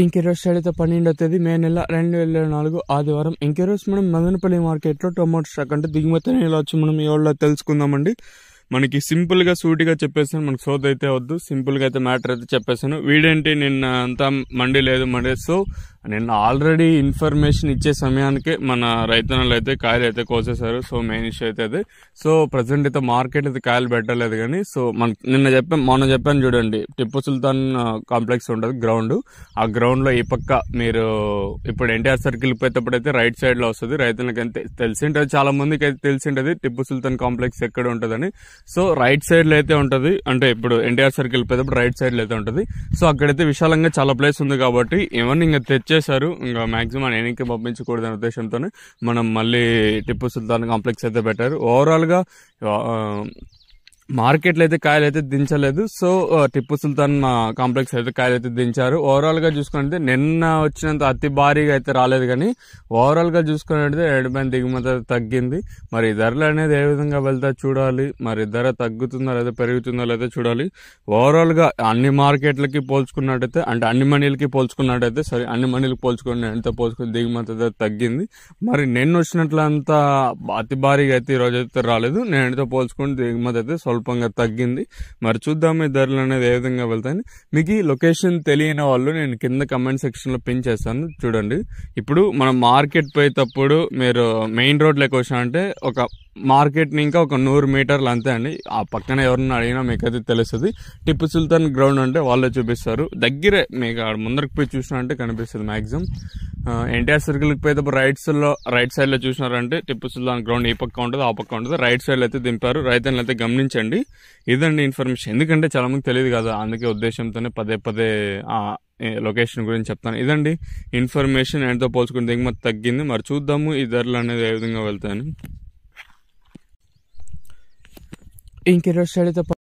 ఇంకెరోజ్ అయితే పన్నెండో తేదీ మే నెల రెండు వేల నాలుగు ఆదివారం ఇంకెరోజ్ మనం మదనపల్లి మార్కెట్లో టొమాటో స్టాక్ అంటే దిగుమతి ఎలా వచ్చి మనం ఎవరిలో తెలుసుకుందామండి మనకి సింపుల్గా సూటిగా చెప్పేసాను మనకు సోదైతే అయితే వద్దు సింపుల్గా అయితే మ్యాటర్ అయితే చెప్పేసాను వీడేంటి నిన్న అంతా మండి లేదు మండే సో నేను ఆల్రెడీ ఇన్ఫర్మేషన్ ఇచ్చే సమయానికి మన రైతన్నలు అయితే కాయలు అయితే కోసేశారు సో మెయిన్ ఇష్యూ అయితే అది సో ప్రజెంట్ అయితే మార్కెట్ అయితే కాయలు పెట్టలేదు కానీ సో మన నిన్న చెప్పాను మొన్న చెప్పాను చూడండి టిప్పు సుల్తాన్ కాంప్లెక్స్ ఉంటుంది గ్రౌండ్ ఆ గ్రౌండ్లో ఈ పక్క మీరు ఇప్పుడు ఎన్టీఆర్ సర్కిల్ అయితే రైట్ సైడ్లో వస్తుంది రైతులకు అయితే తెలిసి ఉంటుంది చాలా మందికి అయితే తెలిసి ఉంటుంది టిప్పు సుల్తాన్ కాంప్లెక్స్ ఎక్కడ ఉంటుందని సో రైట్ సైడ్లో అయితే ఉంటుంది అంటే ఇప్పుడు ఎన్టీఆర్ సర్కిల్ పోయేటప్పుడు రైట్ సైడ్లో అయితే ఉంటుంది సో అక్కడైతే విశాలంగా చాలా ప్లేస్ ఉంది కాబట్టి ఈవెనింగ్ తెచ్చి ఇచ్చేశారు ఇంకా మ్యాక్సిమం ఇంకే పంపించకూడదు అనే ఉద్దేశంతోనే మనం మళ్ళీ టిప్పు సుల్తాన్ కాంప్లెక్స్ అయితే పెట్టారు ఓవరాల్గా మార్కెట్లో అయితే కాయలు అయితే దించలేదు సో టిప్పు సుల్తాన్ కాంప్లెక్స్ అయితే కాయలు అయితే దించారు ఓవరాల్గా చూసుకుంటే నిన్న వచ్చినంత అతి భారీగా అయితే రాలేదు కానీ ఓవరాల్గా చూసుకున్నట్లయితే ఎడమైన దిగుమతి తగ్గింది మరి ధరలు అనేది ఏ విధంగా వెళ్తా చూడాలి మరి ధర తగ్గుతుందో లేదా పెరుగుతుందో లేదా చూడాలి ఓవరాల్గా అన్ని మార్కెట్లకి పోల్చుకున్నట్టయితే అంటే అన్ని మనీలకి పోల్చుకున్నట్టయితే సరే అన్ని మనీలకి ఎంత పోల్చుకుని దిగుమతి తగ్గింది మరి నిన్న వచ్చినట్లంతా అతి భారీగా అయితే ఈరోజు అయితే రాలేదు నేను ఎంత పోల్చుకుని దిగుమతి అయితే స్వల్ప స్వల్పంగా తగ్గింది మరి చూద్దాం ఈ ధరలు అనేది ఏ విధంగా వెళ్తాయని మీకు లొకేషన్ తెలియని వాళ్ళు నేను కింద కమెంట్ సెక్షన్లో పిన్ చేస్తాను చూడండి ఇప్పుడు మనం మార్కెట్ పోయేటప్పుడు మీరు మెయిన్ రోడ్లోకి వచ్చామంటే ఒక మార్కెట్ని ఇంకా ఒక నూరు మీటర్లు అంతే అండి ఆ పక్కన ఎవరన్నా అడిగినా మీకు అయితే తెలుస్తుంది టిప్పు సుల్తాన్ గ్రౌండ్ అంటే వాళ్ళే చూపిస్తారు దగ్గరే మీకు ఆడ ముందరకు పోయి చూసినా అంటే కనిపిస్తుంది మ్యాక్సిమం ఎన్టీఆర్ సర్కిల్కి పోయి రైట్ సైడ్లో రైట్ సైడ్లో చూసినారంటే టిప్పు సుల్తాన్ గ్రౌండ్ ఈ పక్క ఉంటుంది ఆ పక్క ఉంటుంది రైట్ సైడ్లో అయితే దింపారు రైతులను అయితే గమనించండి ఇదండి ఇన్ఫర్మేషన్ ఎందుకంటే చాలా మంది తెలియదు కదా అందుకే ఉద్దేశంతోనే పదే పదే లొకేషన్ గురించి చెప్తాను ఇదండి ఇన్ఫర్మేషన్ ఎంతో పోల్చుకుని దిగుమతి తగ్గింది మరి చూద్దాము ఈ ధరలు అనేది ఏ విధంగా వెళ్తాయని ఇంకెరో సైడ్ అయితే